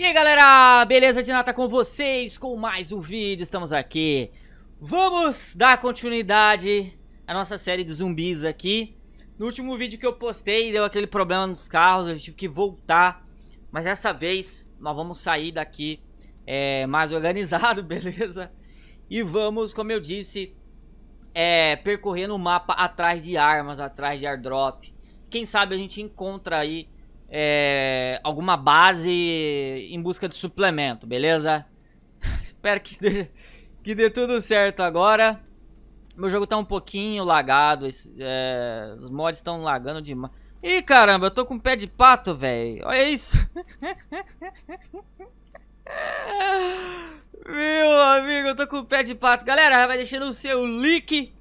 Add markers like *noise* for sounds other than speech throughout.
E aí galera, beleza de nata com vocês, com mais um vídeo, estamos aqui Vamos dar continuidade à nossa série de zumbis aqui No último vídeo que eu postei, deu aquele problema nos carros, a gente tive que voltar Mas dessa vez, nós vamos sair daqui é, mais organizado, *laughs* beleza? E vamos, como eu disse, é, percorrendo o mapa atrás de armas, atrás de airdrop Quem sabe a gente encontra aí é, alguma base em busca de suplemento, beleza? *laughs* Espero que dê, que dê tudo certo agora. Meu jogo tá um pouquinho lagado, esse, é, os mods estão lagando demais. Ih, caramba, eu tô com um pé de pato, velho. Olha isso. *laughs* Meu amigo, eu tô com pé de pato. Galera, vai deixando o seu like,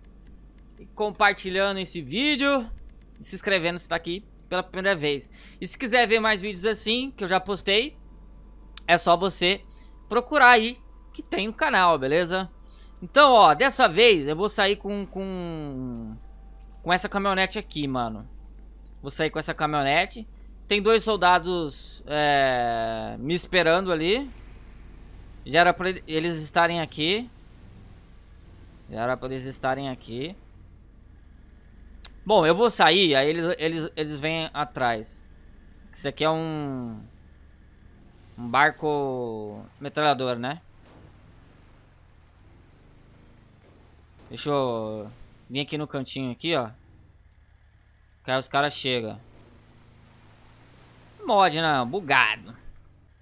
compartilhando esse vídeo, se inscrevendo se tá aqui pela primeira vez. E se quiser ver mais vídeos assim, que eu já postei, é só você procurar aí que tem no canal, beleza? Então, ó, dessa vez eu vou sair com, com, com essa caminhonete aqui, mano. Vou sair com essa caminhonete. Tem dois soldados é, me esperando ali. Já era pra eles estarem aqui. Já era pra eles estarem aqui. Bom, eu vou sair, aí eles, eles, eles vêm atrás. Isso aqui é um... Um barco metralhador, né? Deixa eu... Vim aqui no cantinho aqui, ó. Que aí os caras chegam. Mod, não. Né? Bugado.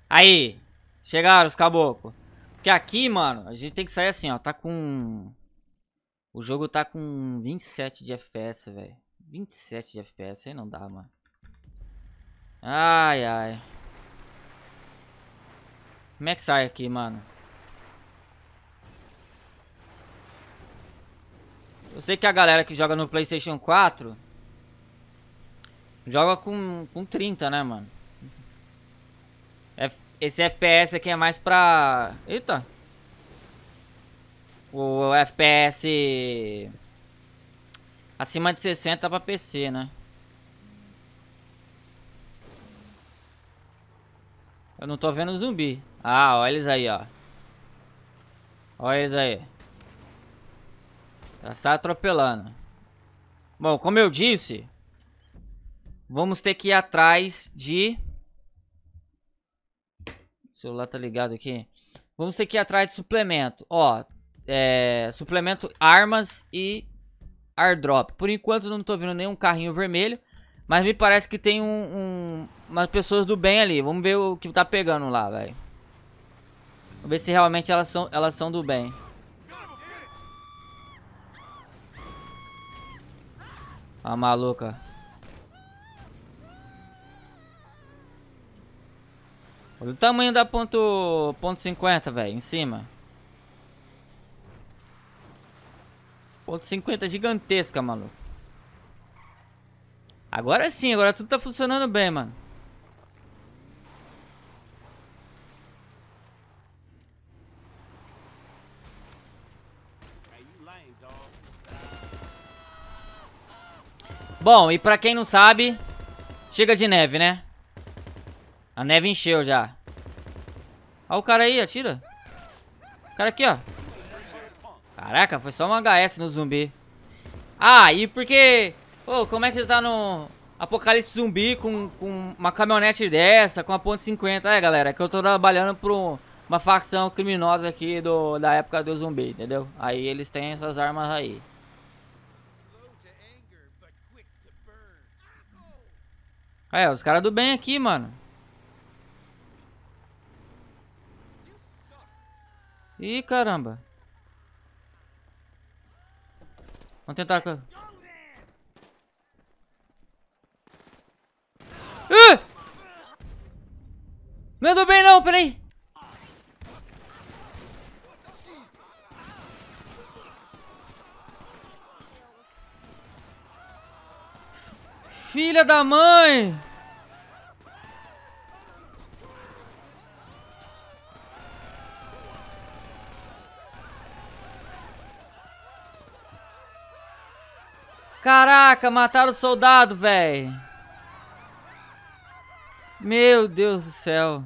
Aí. Chegaram os caboclos. Porque aqui, mano, a gente tem que sair assim, ó. Tá com... O jogo tá com 27 de FPS, velho. 27 de FPS, aí não dá, mano. Ai, ai. Como é que sai aqui, mano? Eu sei que a galera que joga no Playstation 4 joga com, com 30, né, mano? Esse FPS aqui é mais pra... Eita! o FPS acima de 60 para PC, né? Eu não tô vendo zumbi. Ah, olha eles aí, ó. Olha eles aí. Já tá sai atropelando. Bom, como eu disse, vamos ter que ir atrás de... O celular tá ligado aqui. Vamos ter que ir atrás de suplemento. Ó, é, suplemento armas e airdrop. Por enquanto não tô vendo nenhum carrinho vermelho, mas me parece que tem um, um, umas pessoas do bem ali. Vamos ver o que tá pegando lá, velho. Vamos ver se realmente elas são, elas são do bem. A ah, maluca. Olha o tamanho da ponto, ponto 50, velho, em cima. Ponto 50 gigantesca, maluco. Agora sim, agora tudo tá funcionando bem, mano. Bom, e pra quem não sabe, chega de neve, né? A neve encheu já. Olha o cara aí, atira. O cara aqui, ó. Caraca, foi só uma HS no zumbi. Ah, e porque... Pô, como é que você tá no apocalipse zumbi com, com uma caminhonete dessa, com a ponte 50? É, galera, é que eu tô trabalhando pro uma facção criminosa aqui do, da época do zumbi, entendeu? Aí eles têm essas armas aí. É, os caras do bem aqui, mano. Ih, caramba. Vamos tentar... Não andou do bem não, peraí. Filha da mãe! Caraca, mataram o soldado, velho. Meu Deus do céu.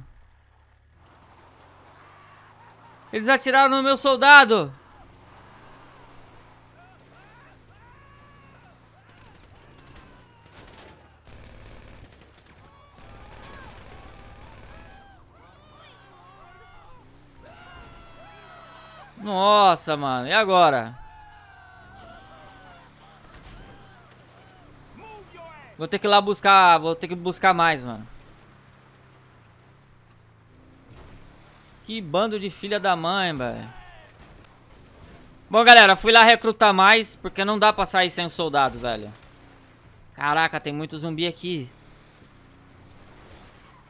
Eles atiraram no meu soldado. Nossa, mano. E agora? Vou ter que ir lá buscar, vou ter que buscar mais, mano. Que bando de filha da mãe, velho. Bom, galera, fui lá recrutar mais, porque não dá pra sair sem um soldado, velho. Caraca, tem muito zumbi aqui.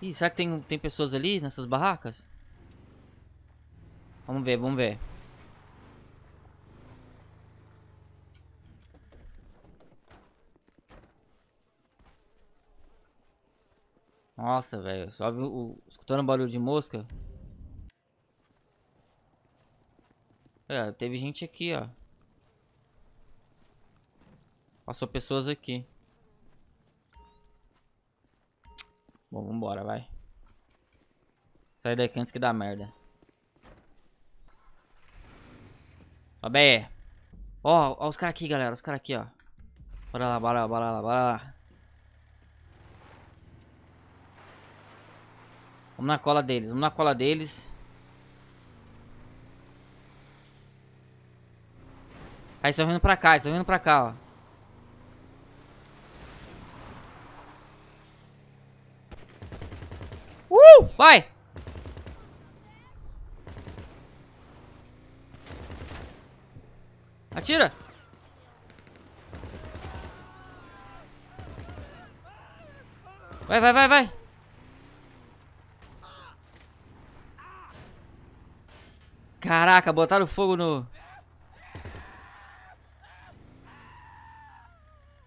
Ih, será que tem, tem pessoas ali nessas barracas? Vamos ver, vamos ver. Nossa, velho. Só vi o... Escutando o barulho de mosca. É, teve gente aqui, ó. Passou pessoas aqui. Bom, vambora, vai. Sai daqui antes que dá merda. Ó, bem. Ó, ó os caras aqui, galera. Os caras aqui, ó. Bora lá, bora lá, bora lá, bora lá. Vamos na cola deles, vamos na cola deles. Aí estão vindo pra cá, estão vindo pra cá, ó. Uh! Vai! Atira! Vai, vai, vai, vai! Caraca, botaram fogo no...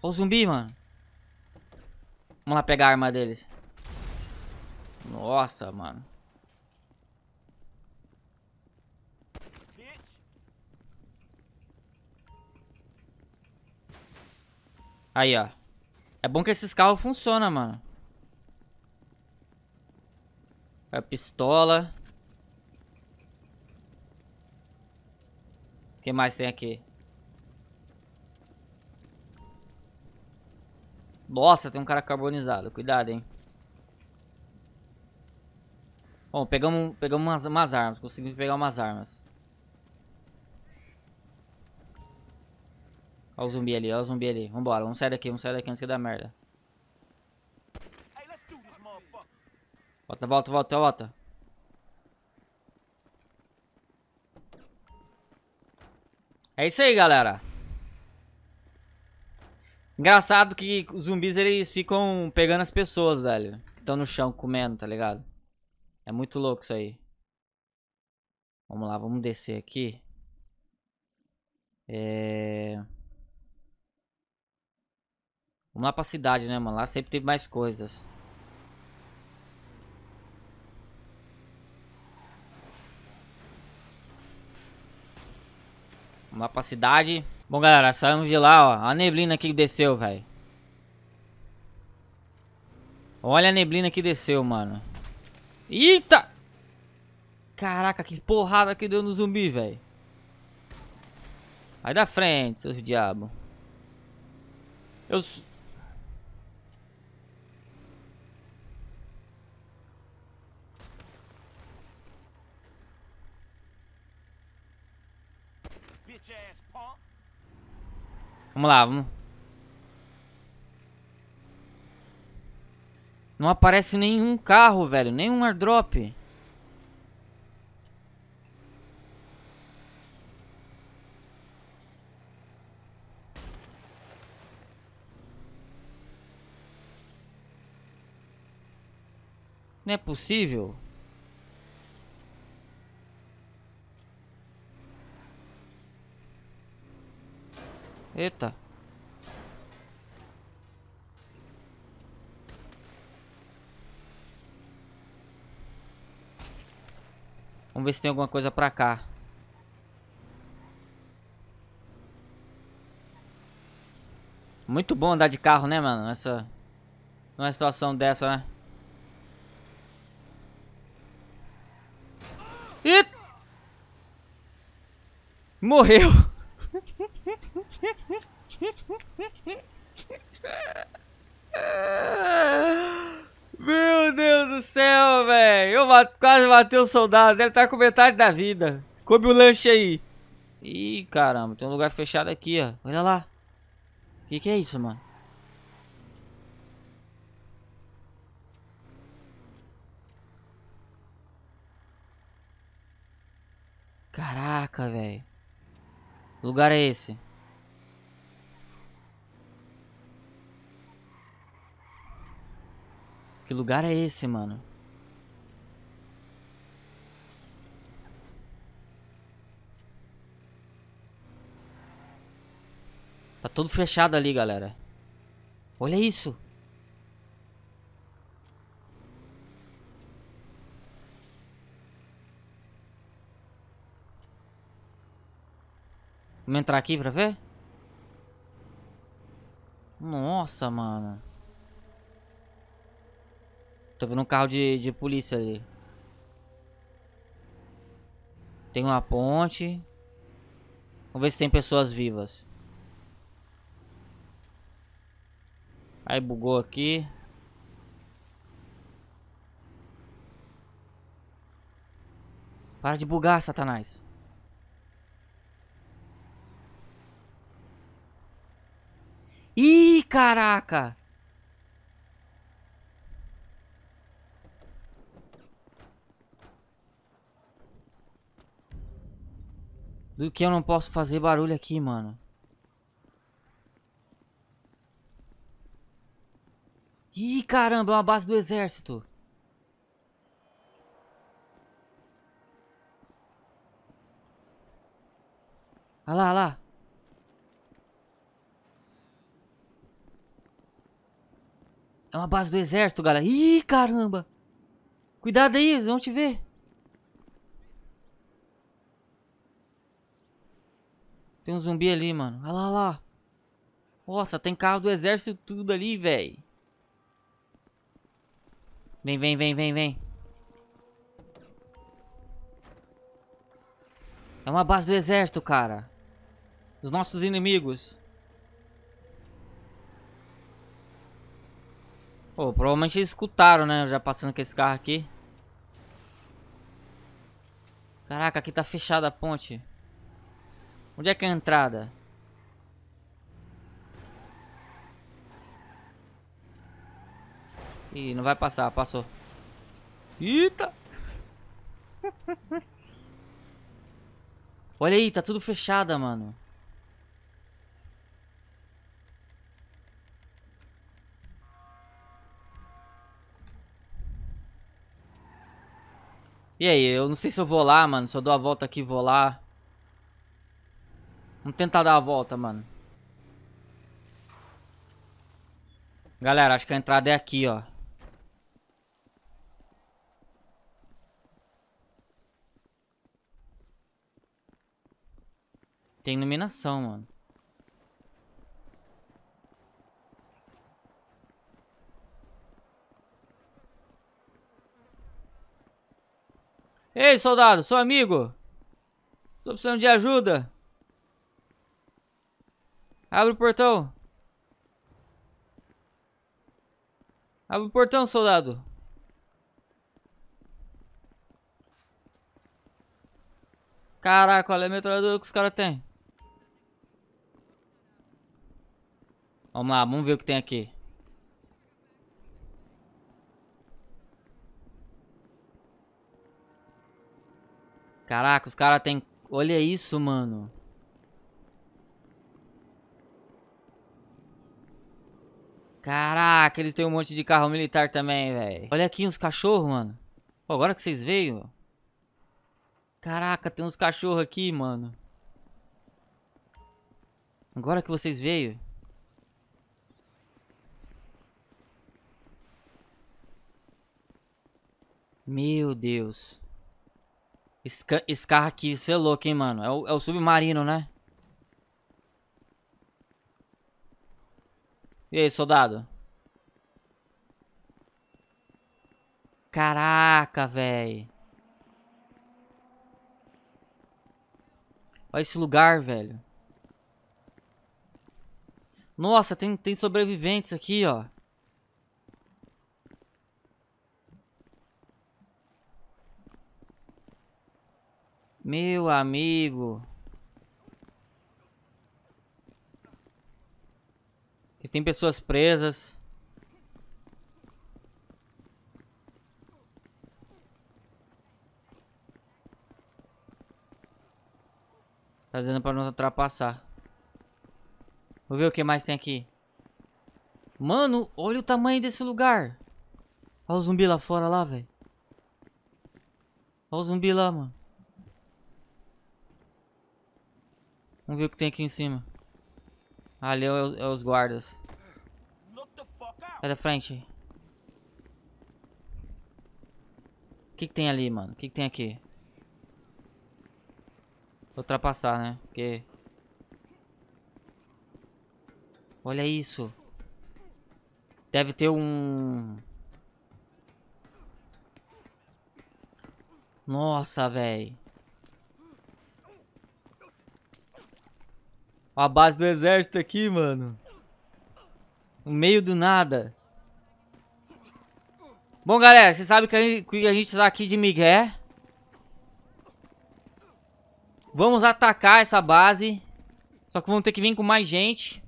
Olha o zumbi, mano. Vamos lá pegar a arma deles. Nossa, mano. Aí, ó. É bom que esses carros funcionam, mano. É pistola. que mais tem aqui? Nossa, tem um cara carbonizado. Cuidado, hein. Bom, pegamos, pegamos umas, umas armas. Conseguimos pegar umas armas. Olha o zumbi ali, olha o zumbi ali. Vambora, vamos sair daqui, vamos sair daqui antes que dá merda. Volta, volta, volta, volta. É isso aí, galera. Engraçado que os zumbis, eles ficam pegando as pessoas, velho. Que estão no chão comendo, tá ligado? É muito louco isso aí. Vamos lá, vamos descer aqui. É... Vamos lá pra cidade, né, mano? Lá sempre teve mais coisas. Vamos lá pra cidade. Bom, galera, saímos de lá, ó. A neblina que desceu, velho. Olha a neblina que desceu, mano. Eita! Caraca, que porrada que deu no zumbi, velho. Vai da frente, seus diabos. Eu... Vamos lá, vamos. Não aparece nenhum carro, velho. Nenhum airdrop. Não é possível. Eita. Vamos ver se tem alguma coisa pra cá. Muito bom andar de carro, né, mano? Essa... Numa situação dessa, né? Ih! Morreu! *laughs* Meu Deus do céu, velho. Eu mato, quase matei o soldado. Deve estar tá com metade da vida. Come o lanche aí. Ih, caramba. Tem um lugar fechado aqui, ó. Olha lá. O que, que é isso, mano? Caraca, velho. Que lugar é esse? Que lugar é esse, mano? Tá todo fechado ali, galera. Olha isso. Vamos entrar aqui pra ver? Nossa, mano. Tô vendo um carro de, de polícia ali. Tem uma ponte. Vamos ver se tem pessoas vivas. Aí bugou aqui. Para de bugar, Satanás. Ih, caraca! Do que eu não posso fazer barulho aqui, mano. Ih, caramba, é uma base do exército. Olha lá, olha lá. É uma base do exército, galera. Ih, caramba. Cuidado aí, eles vão te ver. Tem um zumbi ali, mano. Olha lá, olha lá. Nossa, tem carro do exército tudo ali, velho. Vem, vem, vem, vem, vem. É uma base do exército, cara. Os nossos inimigos. Pô, provavelmente eles escutaram, né? Já passando com esse carro aqui. Caraca, aqui tá fechada a ponte. Onde é que é a entrada? Ih, não vai passar, passou. Eita! *laughs* Olha aí, tá tudo fechada, mano. E aí, eu não sei se eu vou lá, mano. Se eu dou a volta aqui, vou lá. Vamos tentar dar a volta, mano. Galera, acho que a entrada é aqui, ó. Tem iluminação, mano. Ei, soldado, sou amigo. Tô precisando de ajuda. Abre o portão. Abre o portão, soldado. Caraca, olha a metralhadora que os caras têm. Vamos lá, vamos ver o que tem aqui. Caraca, os caras têm... Olha isso, mano. Caraca, eles têm um monte de carro militar também, velho. Olha aqui uns cachorros, mano. Pô, agora que vocês veio, Caraca, tem uns cachorros aqui, mano. Agora que vocês veio, Meu Deus. Esse, esse, carro aqui, você é louco, hein, mano. É o, é o submarino, né? E aí, soldado? Caraca, velho. Olha esse lugar, velho. Nossa, tem, tem sobreviventes aqui, ó. Meu amigo. tem pessoas presas. Tá dizendo pra não ultrapassar. Vou ver o que mais tem aqui. Mano, olha o tamanho desse lugar. Olha o zumbi lá fora, lá, velho. Olha o zumbi lá, mano. Vamos ver o que tem aqui em cima. Ali é, é os guardas. Sai da frente. O que, que tem ali, mano? O que, que tem aqui? Vou ultrapassar, né? Porque... Olha isso. Deve ter um... Nossa, velho. A base do exército aqui, mano. No meio do nada. Bom, galera, vocês sabem que a, gente, que a gente tá aqui de migué. Vamos atacar essa base. Só que vamos ter que vir com mais gente.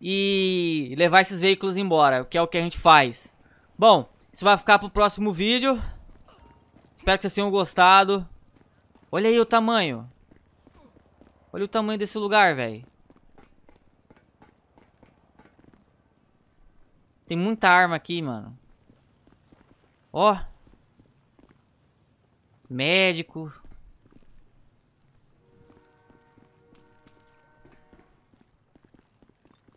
E levar esses veículos embora, que é o que a gente faz. Bom, isso vai ficar pro próximo vídeo. Espero que vocês tenham gostado. Olha aí o tamanho. Olha o tamanho desse lugar, velho. Tem muita arma aqui, mano. Ó. Médico.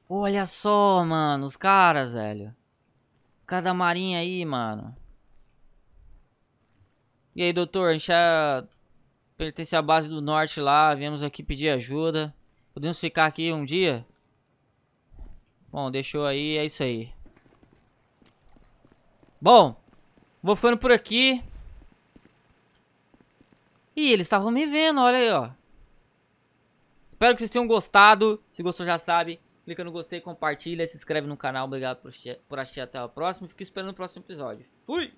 Olha só, mano, os caras, velho. Cada marinha aí, mano. E aí, doutor, a gente já pertence à base do norte lá, viemos aqui pedir ajuda. Podemos ficar aqui um dia? Bom, deixou aí, é isso aí. Bom, vou ficando por aqui. E eles estavam me vendo, olha aí, ó. Espero que vocês tenham gostado. Se gostou, já sabe. Clica no gostei, compartilha, se inscreve no canal. Obrigado por assistir, por assistir até o próximo. Fico esperando o próximo episódio. Fui!